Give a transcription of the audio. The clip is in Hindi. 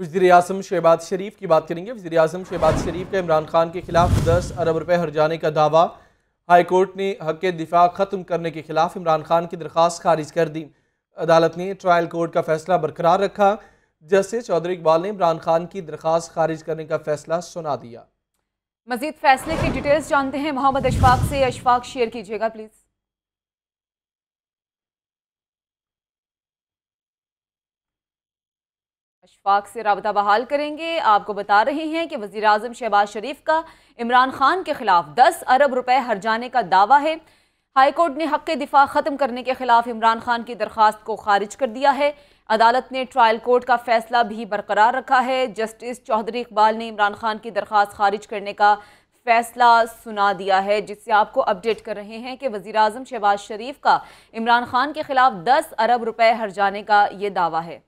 वजीर अजम शहबाज शरीफ की बात करेंगे वजीर अजम शहबाज शरीफ का इमरान खान के खिलाफ दस अरब रुपये हर जाने का दावा हाई कोर्ट ने हक दिफा ख़त्म करने के खिलाफ इमरान खान की दरख्वास्त खारिज कर दी अदालत ने ट्रायल कोर्ट का फैसला बरकरार रखा जस्टिस चौधरी इकबाल ने इमरान खान की दरख्वास्त खारिज करने का फैसला सुना दिया मजीद फैसले की डिटेल्स जानते हैं मोहम्मद अशफाक से अशफाक शेयर कीजिएगा प्लीज़ अशफाक से रबता बहाल करेंगे आपको बता रहे हैं कि वज़ी अजम शहबाज शरीफ का इमरान खान के खिलाफ दस अरब रुपये हर जाने का दावा है हाईकोर्ट ने हक दिफा ख़त्म करने के खिलाफ इमरान खान की दरख्वास्त को खारिज कर दिया है अदालत ने ट्रायल कोर्ट का फैसला भी बरकरार रखा है जस्टिस चौधरी इकबाल ने इमरान खान की दरख्वास्त खारिज करने का फैसला सुना दिया है जिससे आपको अपडेट कर रहे हैं कि वज़ी अजम शहबाज शरीफ का इमरान खान के खिलाफ दस अरब रुपये हर जाने का ये दावा है